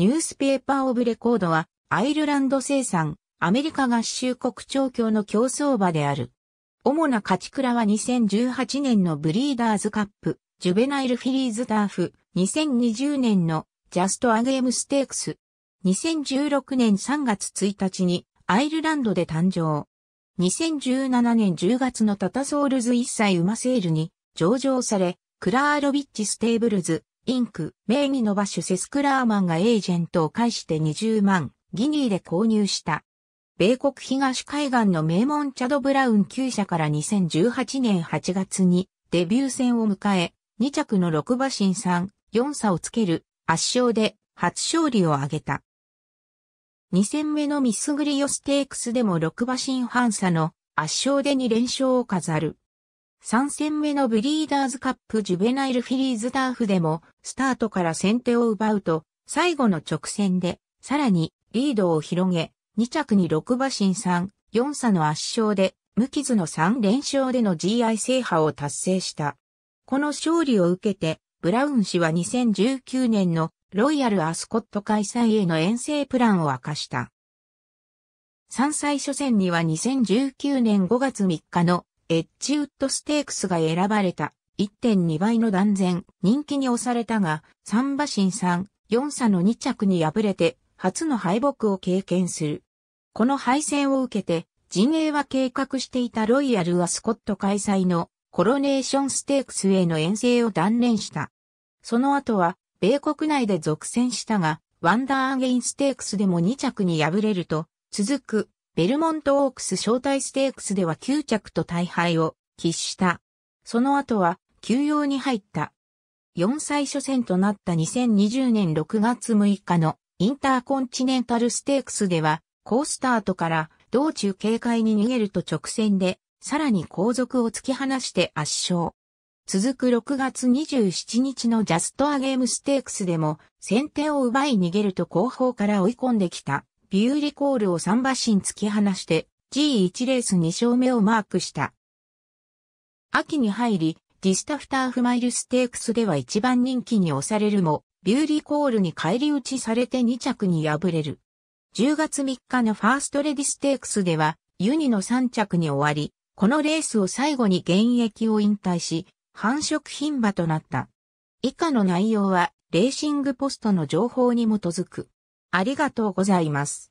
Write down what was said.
ニュースペーパーオブレコードは、アイルランド生産、アメリカ合衆国調教の競争馬である。主な勝ち倉は2018年のブリーダーズカップ、ジュベナイルフィリーズターフ、2020年のジャストアゲームステークス。2016年3月1日にアイルランドで誕生。2017年10月のタタソールズ一歳馬セールに上場され、クラーロビッチステーブルズ、インク、名義のバッシュセスクラーマンがエージェントを介して20万ギニーで購入した。米国東海岸の名門チャド・ブラウン9社から2018年8月にデビュー戦を迎え、2着の6馬身3、4差をつける圧勝で初勝利を挙げた。2戦目のミスグリオステークスでも6馬身半差の圧勝で2連勝を飾る。3戦目のブリーダーズカップジュベナイルフィリーズターフでも、スタートから先手を奪うと、最後の直線で、さらにリードを広げ、2着に6馬身3、4差の圧勝で、無傷の3連勝での GI 制覇を達成した。この勝利を受けて、ブラウン氏は2019年のロイヤルアスコット開催への遠征プランを明かした。3歳初戦には2019年5月3日のエッジウッドステークスが選ばれた1.2倍の断然人気に押されたが、サンバシン3、4差の2着に敗れて初の敗北を経験する。この敗戦を受けて、陣営は計画していたロイヤルはスコット開催のコロネーションステークスへの遠征を断念した。その後は、米国内で続戦したが、ワンダーアゲインステークスでも2着に敗れると、続くベルモントオークス招待ステークスでは9着と大敗を喫した。その後は休養に入った。4歳初戦となった2020年6月6日のインターコンチネンタルステークスでは、ースタートから道中警戒に逃げると直線で、さらに後続を突き放して圧勝。続く6月27日のジャストアゲームステークスでも先手を奪い逃げると後方から追い込んできた。ビューリコールを3馬身突き放して G1 レース2勝目をマークした。秋に入り、ディスタフターフマイルステークスでは一番人気に押されるも、ビューリコールに返り討ちされて2着に敗れる。10月3日のファーストレディステークスでは、ユニの3着に終わり、このレースを最後に現役を引退し、繁殖品馬となった。以下の内容は、レーシングポストの情報に基づく。ありがとうございます。